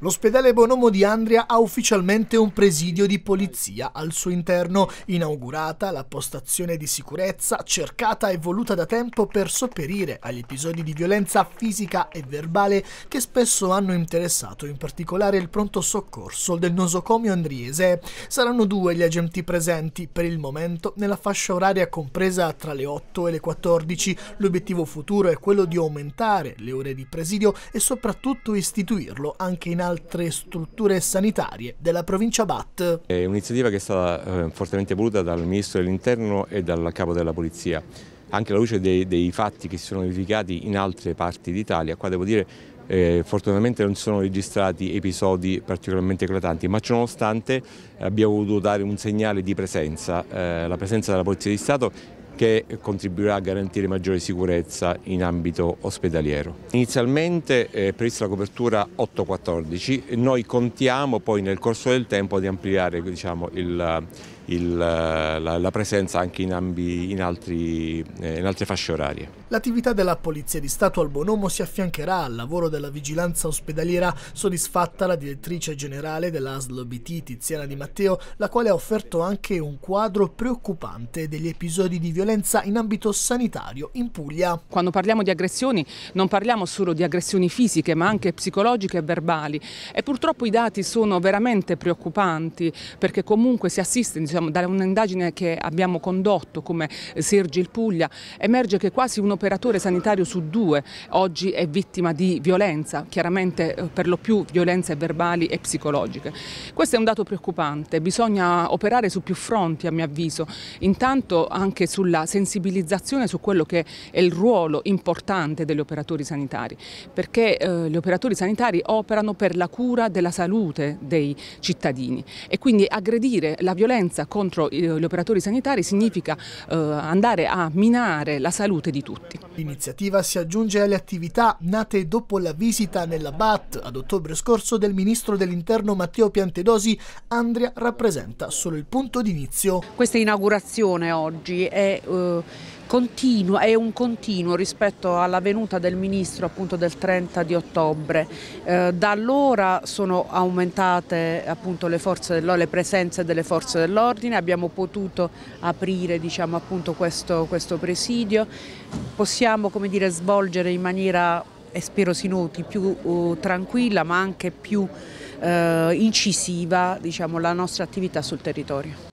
L'ospedale Bonomo di Andria ha ufficialmente un presidio di polizia al suo interno, inaugurata la postazione di sicurezza cercata e voluta da tempo per sopperire agli episodi di violenza fisica e verbale che spesso hanno interessato in particolare il pronto soccorso del nosocomio andriese. Saranno due gli agenti presenti per il momento nella fascia oraria compresa tra le 8 e le 14. L'obiettivo futuro è quello di aumentare le ore di presidio e soprattutto istituirlo anche in altre strutture sanitarie della provincia BAT. È un'iniziativa che è stata eh, fortemente voluta dal Ministro dell'Interno e dal Capo della Polizia anche alla luce dei, dei, fatti che si sono verificati in altre parti d'Italia. Qua devo dire eh, fortunatamente non si sono registrati episodi particolarmente eclatanti, ma ciononostante abbiamo voluto dare un segnale di presenza, eh, la presenza della Polizia di Stato che contribuirà a garantire maggiore sicurezza in ambito ospedaliero. Inizialmente è eh, prevista la copertura 8-14, noi contiamo poi nel corso del tempo di ampliare diciamo, il, il, la, la, presenza anche in, ambi, in, altri, eh, in altre fasce orarie. L'attività della Polizia di Stato al Bonomo si affiancherà al lavoro della vigilanza ospedaliera soddisfatta la direttrice generale dell'ASL BT Tiziana Di Matteo, la quale ha offerto anche un quadro preoccupante degli episodi di violenza violenza in ambito sanitario in Puglia. Quando parliamo di aggressioni non parliamo solo di aggressioni fisiche ma anche psicologiche e verbali e purtroppo i dati sono veramente preoccupanti perché comunque si assiste diciamo, da un'indagine che abbiamo condotto come Sergil Puglia emerge che quasi un operatore sanitario su due oggi è vittima di violenza, chiaramente eh, per lo più violenze verbali e psicologiche. Questo è un dato preoccupante, bisogna operare su più fronti a mio avviso, intanto anche sulla sulla sensibilizzazione su quello che è il ruolo importante degli operatori sanitari, perché eh, gli operatori sanitari operano per la cura della salute dei cittadini e quindi aggredire la violenza contro eh, gli operatori sanitari significa eh, andare a minare la salute di tutti. L'iniziativa si aggiunge alle attività nate dopo la visita nella BAT ad ottobre scorso del ministro dell'interno Matteo Piantedosi, Andrea rappresenta solo il punto d'inizio. Questa inaugurazione oggi è eh, è un continuo rispetto alla venuta del Ministro appunto del 30 di ottobre. Eh, da allora sono aumentate appunto le, forze le presenze delle forze dell'ordine, abbiamo potuto aprire diciamo, appunto, questo, questo presidio, possiamo come dire, svolgere in maniera e spero si noti, più uh, tranquilla ma anche più uh, incisiva diciamo, la nostra attività sul territorio.